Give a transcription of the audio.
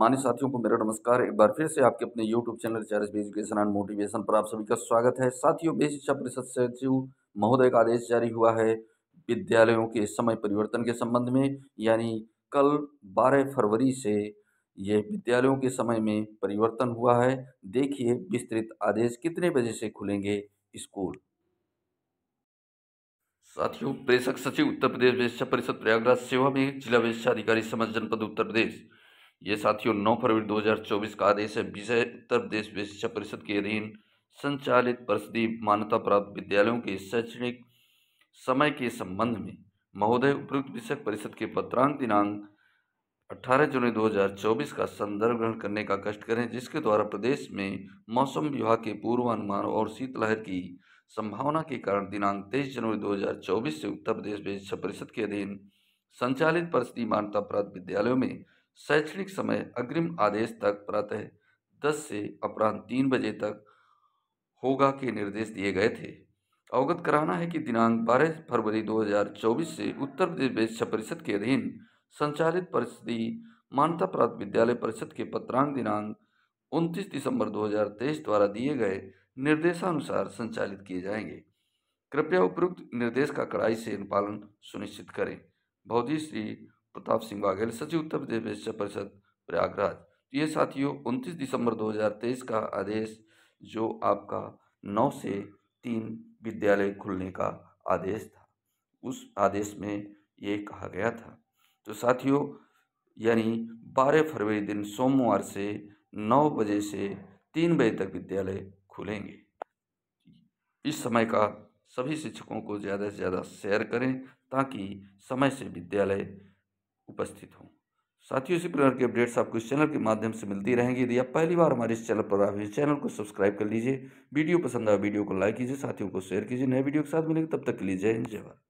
मान्य साथियों को मेरा नमस्कार एक बार फिर से आपके अपने यूट्यूब चैनल चार एजुकेशन एंड मोटिवेशन पर आप सभी का स्वागत है साथियों बेस शिक्षा परिषद सचिव महोदय का आदेश जारी हुआ है विद्यालयों के समय परिवर्तन के संबंध में यानी कल 12 फरवरी से यह विद्यालयों के समय में परिवर्तन हुआ है देखिए विस्तृत आदेश कितने बजे से खुलेंगे स्कूल साथियों प्रेषक सचिव उत्तर प्रदेश वेश्या परिषद प्रयागराज सेवा में जिला वेश्या अधिकारी समझ जनपद उत्तर प्रदेश ये साथियों नौ फरवरी 2024 का आदेश है विषय उत्तर प्रदेश शिक्षा परिषद के अधीन संचालित परिषदीय मान्यता प्राप्त विद्यालयों के शैक्षणिक समय के संबंध में महोदय उपयुक्त विषय परिषद के पत्रांक दिनांक 18 जुलाई 2024 का संदर्भ ग्रहण करने का कष्ट करें जिसके द्वारा प्रदेश में मौसम विभाग के पूर्वानुमान और शीतलहर की संभावना के कारण दिनांक तेईस जनवरी 2024 से उत्तर प्रदेश शिक्षा परिषद के अधीन संचालित परिषदीय मान्यता प्राप्त विद्यालयों में शैक्षणिक समय अग्रिम आदेश तक प्रातः दस से अपराह्न तीन बजे तक होगा के निर्देश दिए गए थे अवगत कराना है कि दिनांक 12 फरवरी 2024 से उत्तर प्रदेश वेक्षा परिषद के अधीन संचालित परिषदी मान्यता प्राप्त विद्यालय परिषद के पत्रांक दिनांक 29 दिसंबर 2023 द्वारा दिए गए निर्देशानुसार संचालित किए जाएंगे कृपया उपयुक्त निर्देश का कड़ाई से अनुपालन सुनिश्चित करें ही श्री प्रताप सिंह बाघेल सचिव उत्तर प्रदेश शिक्षा परिषद प्रयागराज तो ये साथियों उनतीस दिसंबर 2023 का आदेश जो आपका नौ से तीन विद्यालय खुलने का आदेश था उस आदेश में ये कहा गया था तो साथियों यानी 12 फरवरी दिन सोमवार से 9 बजे से 3 बजे तक विद्यालय खुलेंगे इस समय का सभी शिक्षकों को ज़्यादा से ज़्यादा शेयर करें ताकि समय से विद्यालय उपस्थित हूँ साथियों इसी प्रकार की अपडेट्स आपको इस चैनल के माध्यम से मिलती रहेंगी यदि आप पहली बार हमारे इस चैनल पर आप इस चैनल को सब्सक्राइब कर लीजिए वीडियो पसंद आया वीडियो को लाइक कीजिए साथियों को शेयर कीजिए नए वीडियो के साथ मिलेंगे तब तक के लिए जय हिंद जय भारत